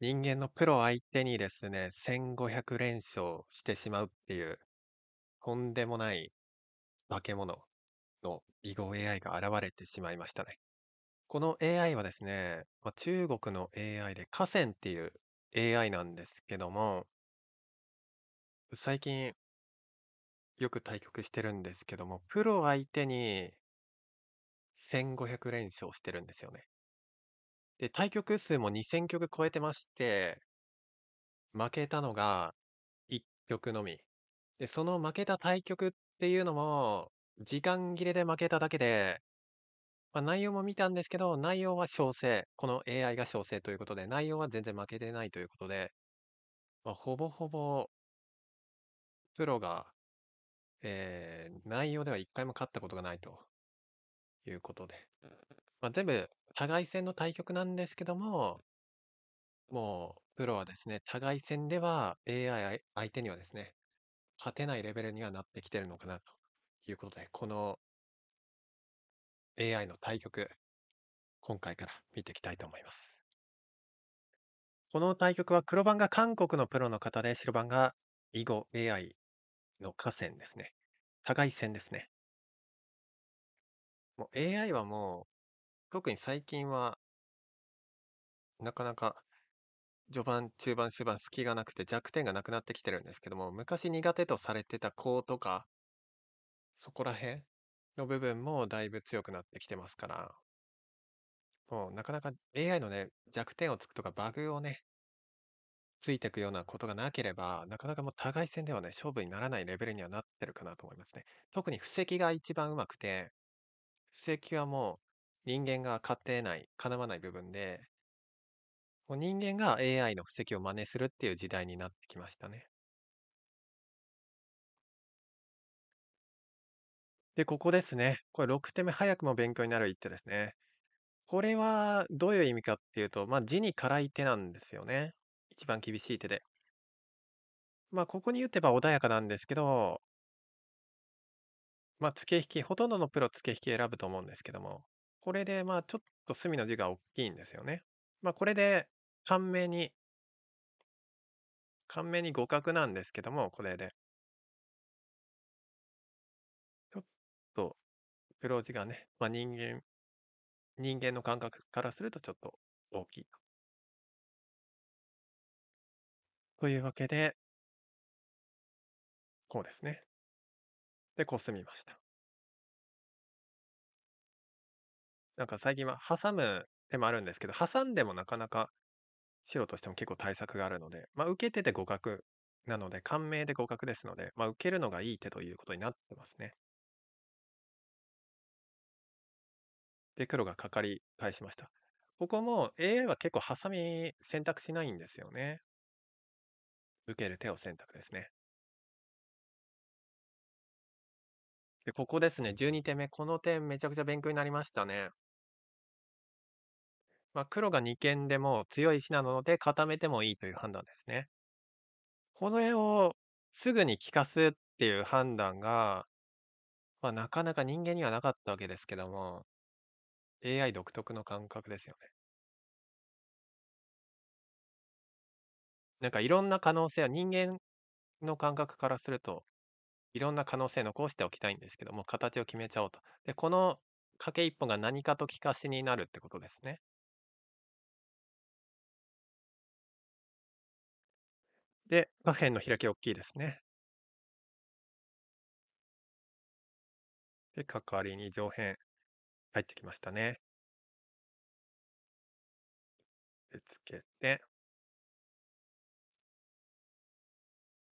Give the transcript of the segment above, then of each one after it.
人間のプロ相手にですね、1500連勝してしまうっていう、とんでもない化け物の囲碁 AI が現れてしまいましたね。この AI はですね、まあ、中国の AI で河川っていう AI なんですけども、最近よく対局してるんですけども、プロ相手に1500連勝してるんですよね。で、対局数も2000局超えてまして、負けたのが1局のみ。で、その負けた対局っていうのも、時間切れで負けただけで、まあ、内容も見たんですけど、内容は小正。この AI が小正ということで、内容は全然負けてないということで、まあ、ほぼほぼ、プロが、えー、内容では一回も勝ったことがないということで、まあ、全部互い戦の対局なんですけども、もうプロはですね、互い戦では AI 相手にはですね、勝てないレベルにはなってきてるのかなということで、この AI の対局、今回から見ていきたいと思います。この対局は黒番が韓国のプロの方で、白番が囲碁 AI の河川ですね。互い戦ですね。もう AI はもう特に最近はなかなか、序盤、中盤、終盤、隙がなくて弱点がなくなってきてるんですけども、昔苦手とされてたコとかそこら辺の部分もだいぶ強くなってきてますから。もうなかなか AI のね、弱点をつくとかバグをねついてくようなことがなければ、なかなかもう互い戦ではね、勝負にならないレベルにはなってるかなと思いますね。特に布石が一番うまくて、布石はもう人間が勝てない、かなわない部分で、う人間が AI の布石を真似するっていう時代になってきましたね。で、ここですね。これ6手目、早くも勉強になる一手ですね。これはどういう意味かっていうと、まあ、字に辛い手なんですよね。一番厳しい手で。まあ、ここに打てば穏やかなんですけど、まあ、付け引き、ほとんどのプロ付け引き選ぶと思うんですけども、これで、まあ、ちょっと隅の字が大きいんですよね。まあ、これで、簡明に、完明に互角なんですけども、これで。ちょっと、黒地がね、まあ、人間、人間の感覚からするとちょっと大きいと。というわけで、こうですね。で、コスみました。なんか最近は挟む手もあるんですけど、挟んでもなかなか白としても結構対策があるので、まあ、受けてて互角なので、感銘で互角ですので、まあ、受けるのがいい手ということになってますね。で、黒がカカリ返しました。ここも AI は結構ハサミ選択しないんですよね。受ける手を選択ですね。で、ここですね。12点目。この点めちゃくちゃ勉強になりましたね。まあ、黒が二間でも強い石なので固めてもいいという判断ですね。この絵をすぐに利かすっていう判断が、まあ、なかなか人間にはなかったわけですけども、AI 独特の感覚ですよね。なんかいろんな可能性は人間の感覚からすると、いろんな可能性残しておきたいんですけども、形を決めちゃおうと。で、この賭け一本が何かと利かしになるってことですね。で、下辺の開き大きいですね。で、かかりに上辺入ってきましたね。で、つけて。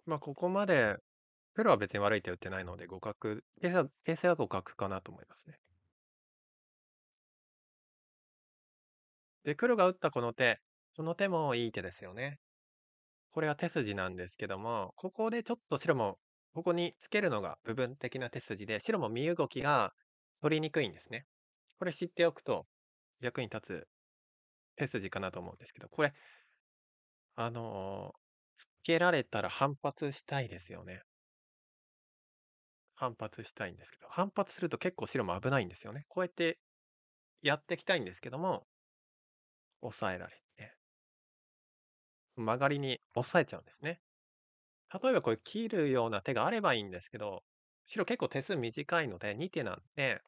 まあ、ここまで、黒は別に悪い手打ってないので、互角、形勢は形勢は互角かなと思いますね。で、黒が打ったこの手、この手もいい手ですよね。これは手筋なんですけども、ここでちょっと白も、ここにつけるのが部分的な手筋で、白も身動きが取りにくいんですね。これ知っておくと役に立つ手筋かなと思うんですけど、これ、あのーつけられたら反発したいですよね。反発したいんですけど、反発すると結構白も危ないんですよね。こうやってやっていきたいんですけども、抑えられ曲がりにさえちゃうんですね。例えばこれ切るような手があればいいんですけど、白結構手数短いので2手なんで、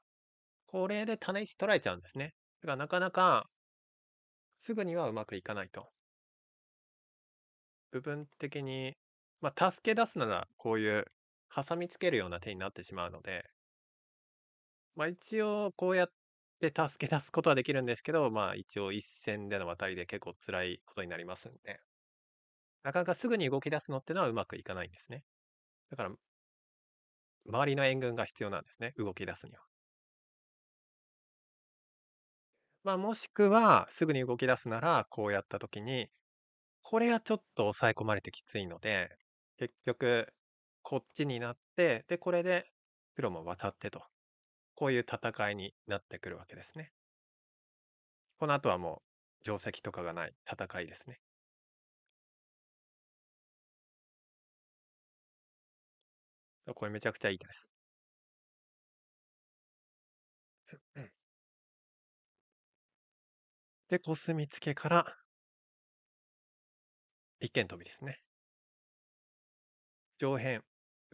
これで種石取られちゃうんですね。だからなかなかすぐにはうまくいかないと。部分的に、まあ、助け出すならこういう挟みつけるような手になってしまうので、まあ、一応こうやって助け出すことはできるんですけど、まあ、一応一戦での渡りで結構辛いことになりますんで。なかなかすぐに動き出すのってのはうまくいかないんですね。だから、周りの援軍が必要なんですね、動き出すには。まあ、もしくは、すぐに動き出すなら、こうやったときに、これがちょっと抑え込まれてきついので、結局、こっちになって、で、これで黒も渡ってと、こういう戦いになってくるわけですね。この後はもう定石とかがない戦いですね。これめちゃくちゃいいです。で、コスミツケから、一間飛びですね。上辺、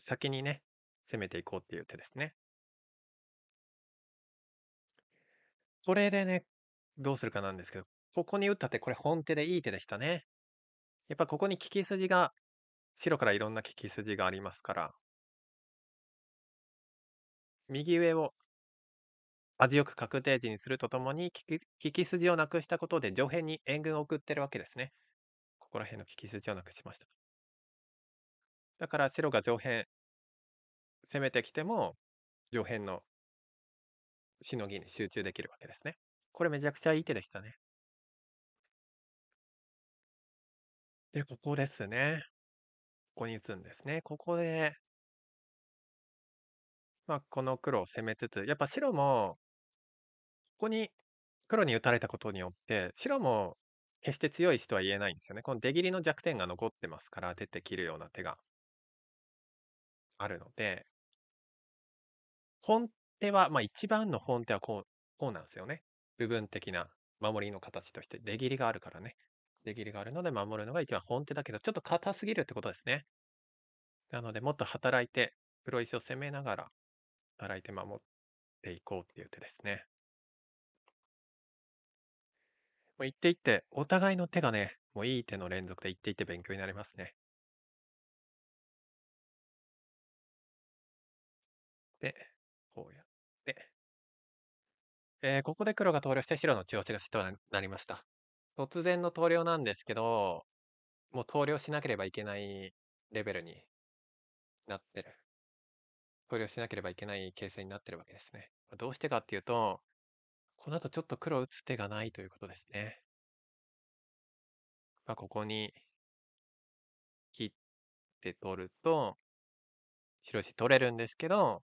先にね、攻めていこうっていう手ですね。これでね、どうするかなんですけど、ここに打った手、これ本手でいい手でしたね。やっぱここに利き筋が、白からいろんな利き筋がありますから、右上を味よく確定時にするとともに利き、利き筋をなくしたことで上辺に援軍を送ってるわけですね。ここら辺の利き筋をなくしました。だから白が上辺攻めてきても上辺のしのぎに集中できるわけですね。これめちゃくちゃいい手でしたね。で、ここですね。ここに打つんですね。ここでまあ、この黒を攻めつつ、やっぱ白も、ここに黒に打たれたことによって、白も決して強い石とは言えないんですよね。この出切りの弱点が残ってますから、出て切るような手があるので、本手は、まあ一番の本手はこう、こうなんですよね。部分的な守りの形として、出切りがあるからね。出切りがあるので守るのが一番本手だけど、ちょっと硬すぎるってことですね。なので、もっと働いて、黒石を攻めながら、働いて守っていこうっていう手ですね。もうって手って、お互いの手がね、もういい手の連続で一手一て勉強になりますね。で、こうやって、えー、ここで黒が投了して白の中押しがしとなりました。突然の投了なんですけど、もう投了しなければいけないレベルになってる。投了しなければいけない形勢になってるわけですね。どうしてかっていうと、この後ちょっと黒打つ手がないということですね。まあ、ここに切って取ると、白石取れるんですけど、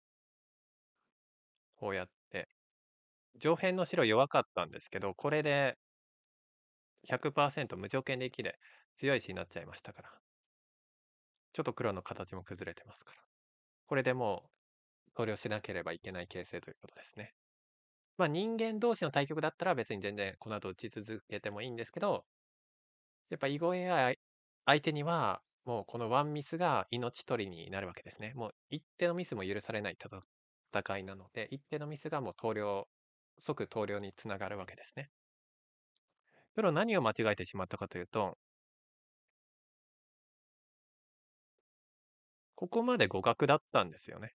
こうやって、上辺の白弱かったんですけど、これで100%無条件で生きで強い石になっちゃいましたから。ちょっと黒の形も崩れてますから。これでもう投了しなければいけない形勢ということですね。まあ人間同士の対局だったら別に全然この後打ち続けてもいいんですけど、やっぱ囲碁 AI 相手にはもうこのワンミスが命取りになるわけですね。もう一手のミスも許されない戦いなので、一手のミスがもう投了、即投了につながるわけですね。プロ何を間違えてしまったかというと、ここまで互角だったんですよね。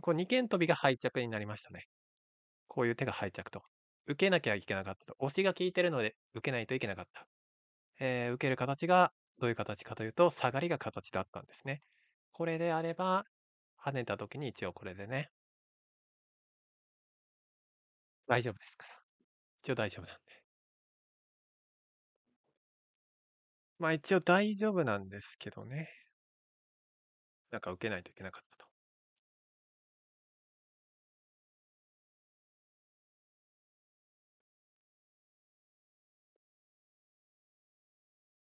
こう二間飛びが敗着になりましたね。こういう手が敗着と。受けなきゃいけなかったと。押しが効いてるので受けないといけなかった。えー、受ける形がどういう形かというと、下がりが形だったんですね。これであれば、跳ねた時に一応これでね、大丈夫ですから。一応大丈夫なんで。まあ一応大丈夫なんですけどね。なんか受けないといけなかったと。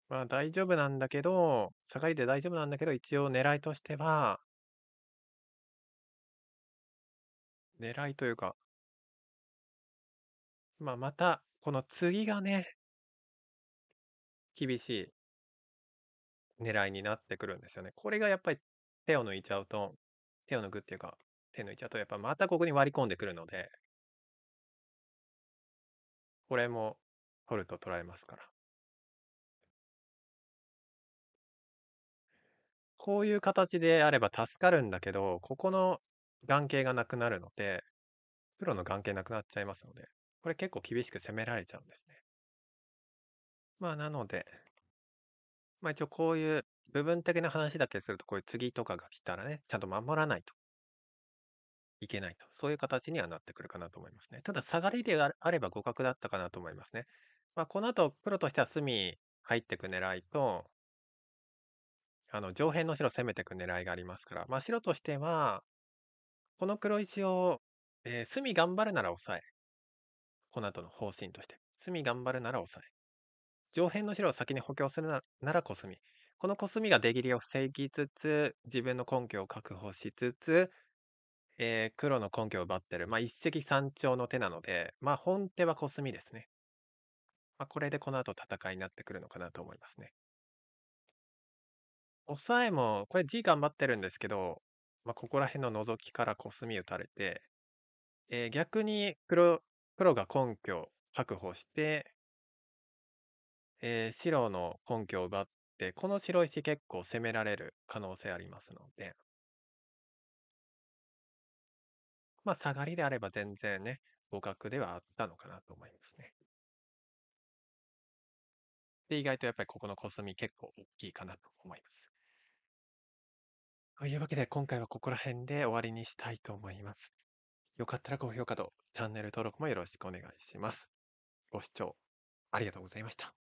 まあ大丈夫なんだけど、下がりで大丈夫なんだけど、一応狙いとしては、狙いというか、まあまた、この次がね、厳しい狙いになってくるんですよね。これがやっぱり手を抜いちゃうと、手を抜くっていうか、手抜いちゃうと、やっぱまたここに割り込んでくるので、これも取ると捉えますから。こういう形であれば助かるんだけど、ここの眼形がなくなるので、黒の眼形なくなっちゃいますので、これ結構厳しく攻められちゃうんですね。まあ、なので、まあ、一応こういう部分的な話だけすると、こういう次とかが来たらね、ちゃんと守らないといけないと。そういう形にはなってくるかなと思いますね。ただ、下がりでああれば互角だったかなと思いますね。まあ、この後、プロとしては隅入っていく狙いと、あの、上辺の白攻めていく狙いがありますから、まあ、白としては、この黒石を、えー隅頑張るなら抑え。この後の方針として。隅頑張るなら抑え。上辺の白を先に補強するならコスミ。このコスミが出切りを防ぎつつ、自分の根拠を確保しつつ、えー、黒の根拠を奪ってる。まあ、一石三鳥の手なので、まあ、本手はコスミですね。まあ、これでこの後戦いになってくるのかなと思いますね。抑えも、これ G 頑張ってるんですけど、まあ、ここら辺のノゾキからコスミ打たれて、えー、逆に黒黒が根拠を確保して、えー、白の根拠を奪って、この白石結構攻められる可能性ありますので、まあ、下がりであれば全然ね、互角ではあったのかなと思いますね。で、意外とやっぱりここのコスミ結構大きいかなと思います。というわけで今回はここら辺で終わりにしたいと思います。よかったら高評価とチャンネル登録もよろしくお願いします。ご視聴ありがとうございました。